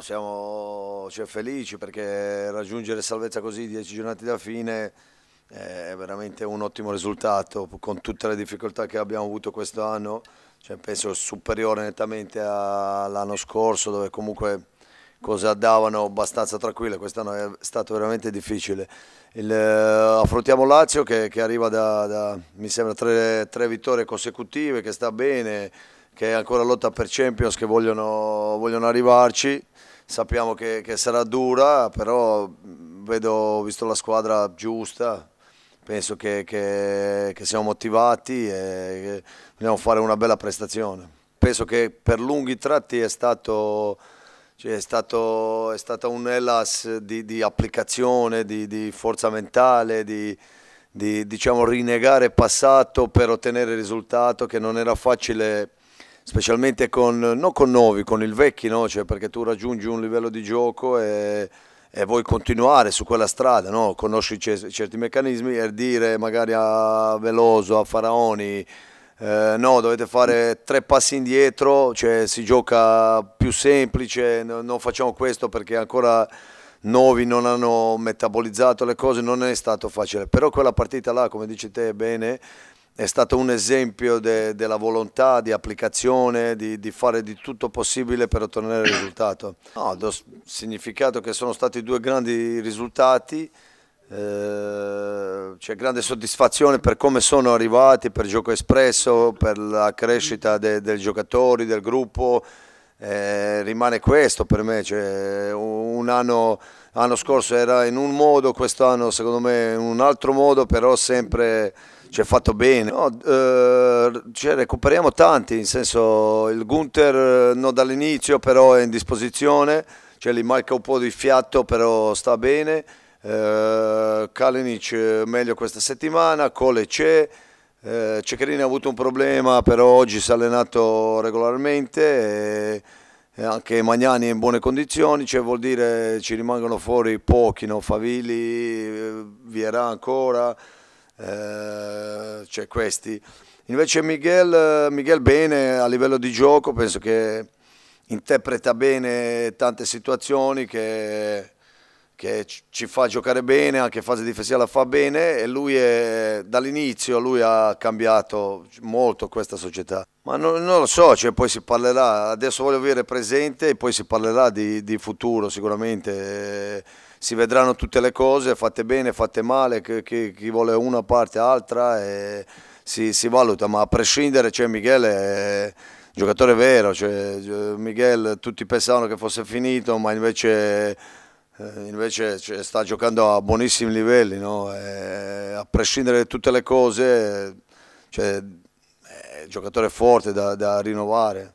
siamo cioè, felici perché raggiungere salvezza così dieci giornate da fine eh, è veramente un ottimo risultato con tutte le difficoltà che abbiamo avuto quest'anno, cioè, penso superiore nettamente all'anno scorso dove comunque cose andavano abbastanza tranquille, quest'anno è stato veramente difficile. Il, eh, affrontiamo Lazio che, che arriva da, da, mi sembra, tre, tre vittorie consecutive, che sta bene che ancora lotta per Champions, che vogliono, vogliono arrivarci. Sappiamo che, che, sarà dura, però vedo, visto la squadra giusta, penso che, che, che siamo motivati e vogliamo fare una bella prestazione. Penso che per lunghi tratti è stato... Cioè è, stato, è, stata un elas di, di, applicazione, di, di, forza mentale, di, di diciamo, rinnegare passato per ottenere risultato che non era facile specialmente con, non con nuovi, con il vecchio, no? cioè perché tu raggiungi un livello di gioco e, e vuoi continuare su quella strada, no? conosci certi meccanismi e dire magari a Veloso, a Faraoni, eh, no, dovete fare tre passi indietro, cioè si gioca più semplice, no, non facciamo questo perché ancora nuovi non hanno metabolizzato le cose, non è stato facile, però quella partita là, come dici te bene, è stato un esempio de, della volontà di applicazione, di, di, fare di tutto possibile per ottenere il risultato. No, significato che sono stati due grandi risultati, eh, c'è grande soddisfazione per come sono arrivati, per il gioco espresso, per la crescita de, dei giocatori, del gruppo, eh, rimane questo per me, cioè un un anno, l'anno scorso era in un modo, quest'anno secondo me in un altro modo, però sempre ci ha fatto bene. No, eh, cioè, recuperiamo tanti, nel senso il Gunther eh, non dall'inizio però è in disposizione, cioè, gli manca un po' di fiato però sta bene, eh, Kalinic eh, meglio questa settimana, Cole c'è, eh, Ceccherini ha avuto un problema però oggi si è allenato regolarmente. E, eh, anche Magnani è in buone condizioni, cioè vuol dire ci rimangono fuori pochi, no? Favilli, eh, Vierà ancora, eh, cioè questi. Invece Miguel, Miguel bene a livello di gioco, penso che interpreta bene tante situazioni che che ci fa giocare bene, anche in fase difensiva la fa bene e lui dall'inizio ha cambiato molto questa società. Ma non, non lo so, cioè poi si parlerà, adesso voglio avere presente e poi si parlerà di, di futuro sicuramente, si vedranno tutte le cose, fatte bene, fatte male, chi, chi vuole una parte, altra, si, si, valuta, ma a prescindere cioè Michele... È, giocatore vero, cioè, Miguel tutti pensavano che fosse finito, ma invece eh, invece cioè, sta giocando a buonissimi livelli, no? Eh, a prescindere da tutte le cose, cioè, è un giocatore forte da, da rinnovare.